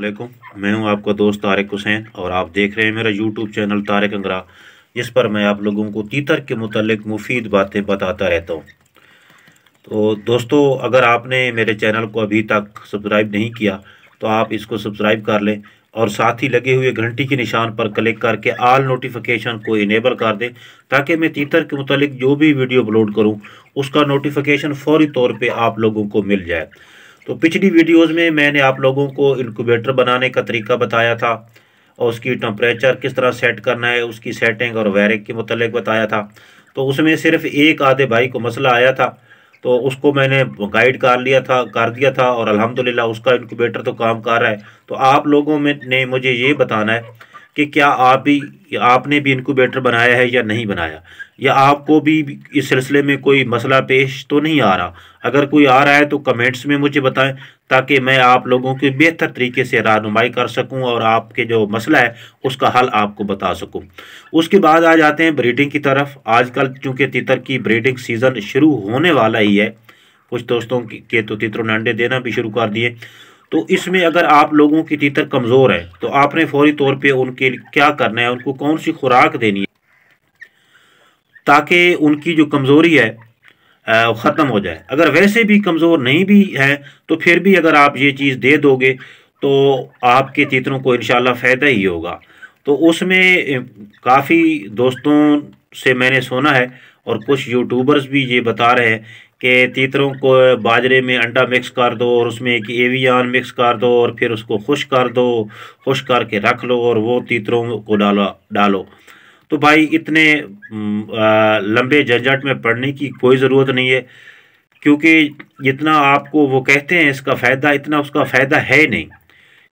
अल्लाम मैं हूं आपका दोस्त तारक हुसैन और आप देख रहे हैं मेरा यूट्यूब चैनल तारक अंगरा जिस पर मैं आप लोगों को तीतर के मुतलक मुफीद बातें बताता रहता हूं तो दोस्तों अगर आपने मेरे चैनल को अभी तक सब्सक्राइब नहीं किया तो आप इसको सब्सक्राइब कर लें और साथ ही लगे हुए घंटी के निशान पर क्लिक करके आल नोटिफिकेशन को इनेबल कर दें ताकि मैं तीतर के मुतलक जो भी वीडियो अपलोड करूँ उसका नोटिफिकेशन फौरी तौर पर आप लोगों को मिल जाए तो पिछली वीडियोस में मैंने आप लोगों को इनक्यूबेटर बनाने का तरीका बताया था और उसकी टम्परेचर किस तरह सेट करना है उसकी सेटिंग और वायरिंग के मतलब बताया था तो उसमें सिर्फ एक आधे भाई को मसला आया था तो उसको मैंने गाइड कर लिया था कर दिया था और अलहमदिल्ला उसका इनक्यूबेटर तो काम कर रहा है तो आप लोगों में ने मुझे ये बताना है कि क्या आप भी आपने भी इनक्यूबेटर बनाया है या नहीं बनाया या आपको भी इस सिलसिले में कोई मसला पेश तो नहीं आ रहा अगर कोई आ रहा है तो कमेंट्स में मुझे बताएं ताकि मैं आप लोगों की बेहतर तरीके से रहनुमाई कर सकूं और आपके जो मसला है उसका हल आपको बता सकूं उसके बाद आ जाते हैं ब्रीडिंग की तरफ आजकल चूँकि तितर की ब्रीडिंग सीज़न शुरू होने वाला ही है कुछ दोस्तों के तो तितरों ने अंडे देना भी शुरू कर दिए तो इसमें अगर आप लोगों की तीतर कमज़ोर है तो आपने फौरी तौर पे उनके क्या करना है उनको कौन सी खुराक देनी है ताकि उनकी जो कमज़ोरी है ख़त्म हो जाए अगर वैसे भी कमज़ोर नहीं भी है तो फिर भी अगर आप ये चीज़ दे दोगे तो आपके तीतरों को इन फ़ायदा ही होगा तो उसमें काफ़ी दोस्तों से मैंने सुना है और कुछ यूट्यूबर्स भी ये बता रहे हैं कि तीतरों को बाजरे में अंडा मिक्स कर दो और उसमें एक एवियान मिक्स कर दो और फिर उसको खुश कर दो खुश करके रख लो और वो तीतरों को डालो डालो तो भाई इतने लंबे झंझट में पड़ने की कोई ज़रूरत नहीं है क्योंकि जितना आपको वो कहते हैं इसका फ़ायदा इतना उसका फ़ायदा है नहीं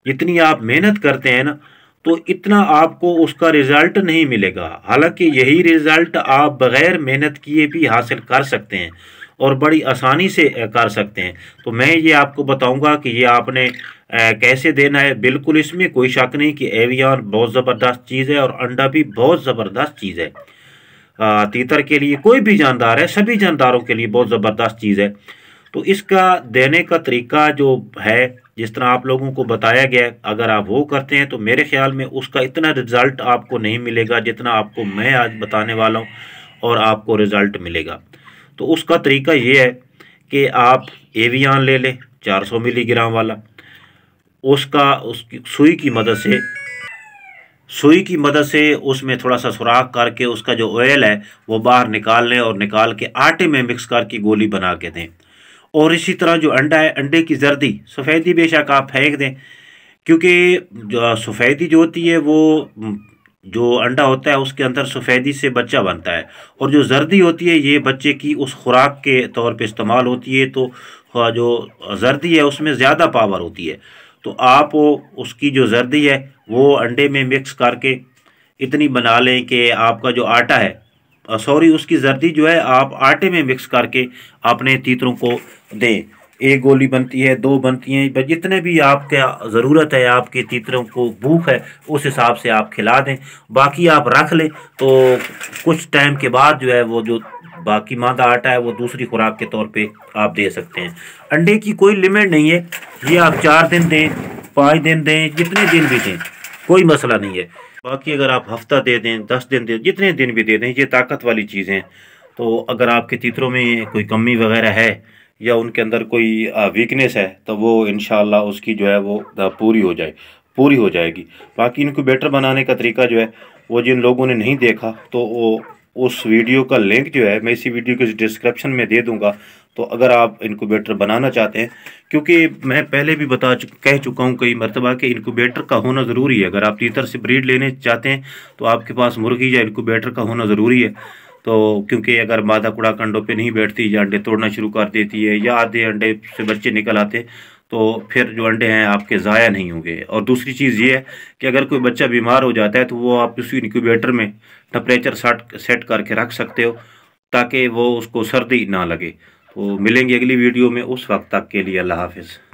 जितनी आप मेहनत करते हैं ना तो इतना आपको उसका रिज़ल्ट नहीं मिलेगा हालांकि यही रिज़ल्ट आप बग़ैर मेहनत किए भी हासिल कर सकते हैं और बड़ी आसानी से कर सकते हैं तो मैं ये आपको बताऊंगा कि ये आपने कैसे देना है बिल्कुल इसमें कोई शक नहीं कि एवियन बहुत ज़बरदस्त चीज़ है और अंडा भी बहुत ज़बरदस्त चीज़ है तीतर के लिए कोई भी जानदार है सभी जानदारों के लिए बहुत ज़बरदस्त चीज़ है तो इसका देने का तरीका जो है जिस तरह आप लोगों को बताया गया है अगर आप वो करते हैं तो मेरे ख्याल में उसका इतना रिज़ल्ट आपको नहीं मिलेगा जितना आपको मैं आज बताने वाला हूँ और आपको रिज़ल्ट मिलेगा तो उसका तरीका ये है कि आप एवियान ले लें 400 मिलीग्राम वाला उसका उसकी सुई की मदद से सुई की मदद से उसमें थोड़ा सा सुराख करके उसका जो ऑयल है वो बाहर निकाल लें और निकाल के आटे में मिक्स करके गोली बना के दें और इसी तरह जो अंडा है अंडे की जर्दी सफ़ेदी बेशक आप फेंक दें क्योंकि सफ़ेदी जो होती है वो जो अंडा होता है उसके अंदर सफ़ेदी से बच्चा बनता है और जो जर्दी होती है ये बच्चे की उस खुराक के तौर पे इस्तेमाल होती है तो हाँ, जो जर्दी है उसमें ज़्यादा पावर होती है तो आप उसकी जो जर्दी है वो अंडे में मिक्स करके इतनी बना लें कि आपका जो आटा है सॉरी उसकी जर्दी जो है आप आटे में मिक्स करके अपने तीतरों को दें एक गोली बनती है दो बनती हैं जितने भी आपके ज़रूरत है आपके तीतरों को भूख है उस हिसाब से आप खिला दें बाकी आप रख लें तो कुछ टाइम के बाद जो है वो जो बाकी मादा आटा है वो दूसरी खुराक के तौर पे आप दे सकते हैं अंडे की कोई लिमिट नहीं है ये आप चार दिन दें पाँच दिन दें जितने दिन भी दें कोई मसला नहीं है बाकी अगर आप हफ्ता दे दें दस दिन दे जितने दिन भी दे दें ये ताकत वाली चीज़ें तो अगर आपके तीतरों में कोई कमी वगैरह है या उनके अंदर कोई वीकनेस है तो वो इन उसकी जो है वो पूरी हो जाए पूरी हो जाएगी बाकी इनको बेटर बनाने का तरीका जो है वो जिन लोगों ने नहीं देखा तो वो उस वीडियो का लिंक जो है मैं इसी वीडियो के डिस्क्रिप्शन में दे दूंगा तो अगर आप इनक्यूबेटर बनाना चाहते हैं क्योंकि मैं पहले भी बता चु, कह चुका हूँ कई मरतबा कि इनक्यूबेटर का होना ज़रूरी है अगर आप तीतर से ब्रीड लेने चाहते हैं तो आपके पास मुर्गी या इनक्यूबेटर का होना ज़रूरी है तो क्योंकि अगर मादा कुड़ा अंडों पे नहीं बैठती या अंडे तोड़ना शुरू कर देती है या आधे अंडे से बच्चे निकल आते तो फिर जो अंडे हैं आपके ज़ाया नहीं होंगे और दूसरी चीज़ ये है कि अगर कोई बच्चा बीमार हो जाता है तो वो आप उसी इनक्यूबेटर में टम्परेचर सेट करके रख सकते हो ताकि वो उसको सर्दी ना लगे तो मिलेंगे अगली वीडियो में उस वक्त तक के लिए अल्लाह हाफिज़